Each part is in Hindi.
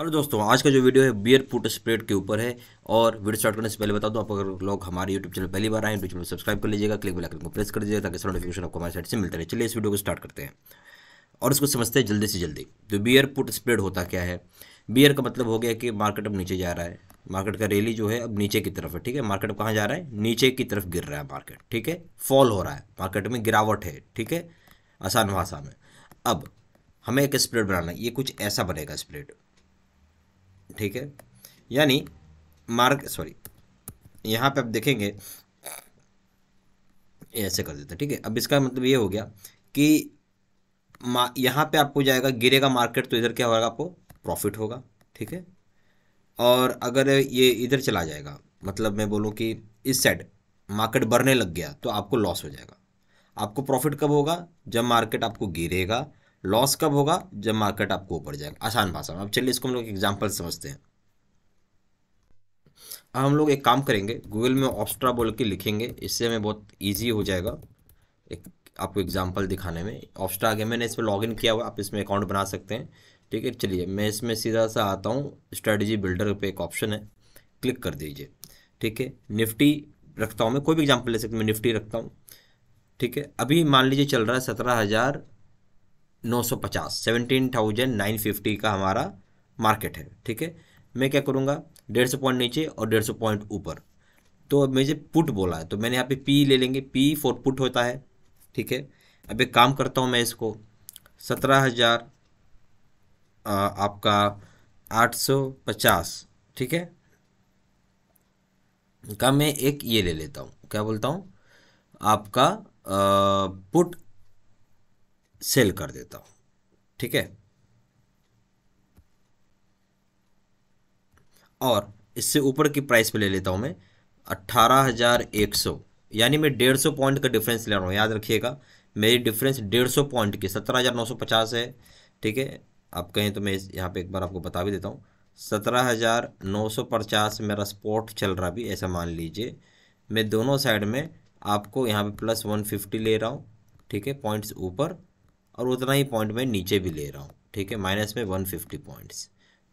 हेलो दोस्तों आज का जो वीडियो है बियर फूट स्प्रेड के ऊपर है और वीडियो स्टार्ट करने से पहले बता दूं आप अगर लोग हमारे यूट्यूब चैनल पहली बार आए तो चैनल सब्सक्राइब कर लीजिएगा क्लिक बेल को प्रेस कर दीजिएगा ताकि सारा नोटिफिकेशन आपको हमारे साइड से मिलता रहे चलिए इस वीडियो को स्टार्ट करते हैं और इसको समझते हैं जल्दी से जल्दी तो बियर फूट स्प्रेड होता क्या है बियर का मतलब हो गया कि मार्केट अब नीचे जा रहा है मार्केट का रैली जो है अब नीचे की तरफ है ठीक है मार्केट अब कहाँ जा रहा है नीचे की तरफ गिर रहा है मार्केट ठीक है फॉल हो रहा है मार्केट में गिरावट है ठीक है आसान भाषा में अब हमें एक स्प्रेड बनाना है ये कुछ ऐसा बनेगा स्प्रेड ठीक है यानी मार्ग सॉरी यहाँ पे आप देखेंगे ऐसे कर देते हैं ठीक है अब इसका मतलब ये हो गया कि यहाँ पे आपको जाएगा गिरेगा मार्केट तो इधर क्या होगा आपको प्रॉफिट होगा ठीक है और अगर ये इधर चला जाएगा मतलब मैं बोलूँ कि इस साइड मार्केट बढ़ने लग गया तो आपको लॉस हो जाएगा आपको प्रॉफिट कब होगा जब मार्केट आपको गिरेगा लॉस कब होगा जब मार्केट आपको ऊपर जाएगा आसान भाषा में अब चलिए इसको हम लोग एग्जाम्पल समझते हैं अब हम लोग एक काम करेंगे गूगल में ऑप्स्ट्रा बोल के लिखेंगे इससे हमें बहुत ईजी हो जाएगा एक आपको एग्जाम्पल दिखाने में ऑप्स्ट्रा आगे मैंने इस पर लॉग किया हुआ आप इसमें अकाउंट बना सकते हैं ठीक है चलिए मैं इसमें सीधा सा आता हूँ स्ट्रेटजी बिल्डर पे एक ऑप्शन है क्लिक कर दीजिए ठीक है निफ्टी रखता हूँ मैं कोई भी एग्जाम्पल ले सकता हूँ मैं निफ्टी रखता हूँ ठीक है अभी मान लीजिए चल रहा है सत्रह हज़ार नौ सौ पचास सेवनटीन थाउजेंड नाइन फिफ्टी का हमारा मार्केट है ठीक है मैं क्या करूँगा डेढ़ सौ पॉइंट नीचे और डेढ़ सौ पॉइंट ऊपर तो मुझे पुट बोला है तो मैंने यहाँ पे पी ले लेंगे पी फॉर पुट होता है ठीक है अब एक काम करता हूँ मैं इसको सत्रह हज़ार आपका आठ सौ पचास ठीक है का मैं एक ये ले लेता हूँ क्या बोलता हूँ आपका आ, पुट सेल कर देता हूँ ठीक है और इससे ऊपर की प्राइस पे ले लेता हूँ मैं अट्ठारह हज़ार एक सौ यानी मैं डेढ़ सौ पॉइंट का डिफरेंस ले रहा हूँ याद रखिएगा मेरी डिफरेंस डेढ़ सौ पॉइंट की सत्रह हज़ार नौ सौ पचास है ठीक है आप कहें तो मैं यहाँ पे एक बार आपको बता भी देता हूँ सत्रह हज़ार नौ सौ पचास मेरा स्पॉट चल रहा भी ऐसा मान लीजिए मैं दोनों साइड में आपको यहाँ पे प्लस वन फिफ्टी ले रहा हूँ ठीक है पॉइंट्स ऊपर और उतना ही पॉइंट मैं नीचे भी ले रहा हूँ ठीक है माइनस में वन फिफ्टी पॉइंट्स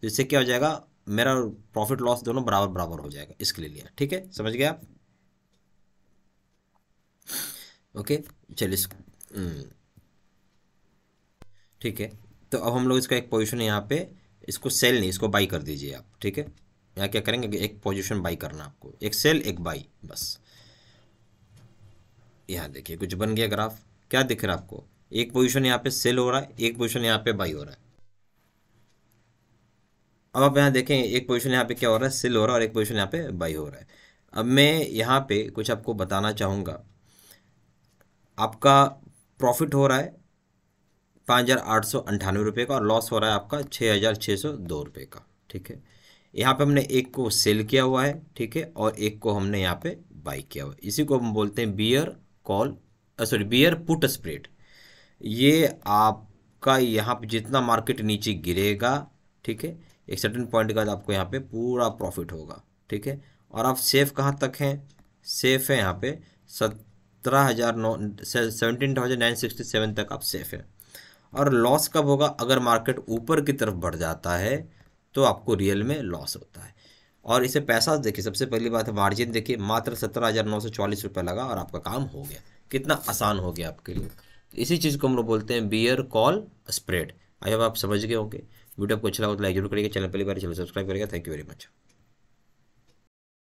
तो इससे क्या हो जाएगा मेरा प्रॉफिट लॉस दोनों बराबर बराबर हो जाएगा इसके लिए लिया ठीक है समझ गया आप ओके चलिए हम्म, ठीक है तो अब हम लोग इसका एक पोजीशन यहाँ पे इसको सेल नहीं इसको बाई कर दीजिए आप ठीक है यहाँ क्या करेंगे एक पोजीशन बाई करना आपको एक सेल एक बाई बस यहाँ देखिए कुछ बन गया ग्राफ क्या दिख रहा है आपको एक पोजीशन यहाँ पे सेल हो रहा है एक पोजीशन यहाँ पे बाई हो रहा है अब आप यहाँ देखें एक पोजीशन यहाँ पे क्या हो रहा है सेल हो रहा है और एक पोजीशन यहाँ पे बाई हो रहा है अब मैं यहाँ पे कुछ आपको बताना चाहूँगा आपका प्रॉफिट हो रहा है पाँच हज़ार आठ सौ अंठानवे रुपये का और लॉस हो रहा है आपका छः हज़ार छः सौ दो रुपये का ठीक है यहाँ पे हमने एक को सेल किया हुआ है ठीक है और एक को हमने यहाँ पे बाई किया हुआ है इसी को हम बोलते हैं bear call sorry bear put spread ये आपका यहाँ पे जितना मार्केट नीचे गिरेगा ठीक है एक सर्टन पॉइंट के बाद आपको यहाँ पे पूरा प्रॉफिट होगा ठीक है और आप सेफ कहाँ तक हैं सेफ है यहाँ पे सत्रह हज़ार नौ seventeen thousand nine sixty seven तक आप सेफ हैं और लॉस कब होगा अगर मार्केट ऊपर की तरफ बढ़ जाता है तो आपको रियल में लॉस होता है और इसे पैसा देखिए सबसे पहली बात है मार्जिन देखिए मात्र सत्रह हज़ार नौ सौ चालीस रुपये लगा और आपका काम हो गया कितना आसान हो गया आपके लिए इसी चीज़ को हम लोग बोलते हैं bear call spread I hope आप समझ गए होंगे वीडियो को अच्छा लगा तो लाइक जरूर करिएगा चैनल पहली बार चैनल सब्सक्राइब करिएगा थैंक यू वेरी मच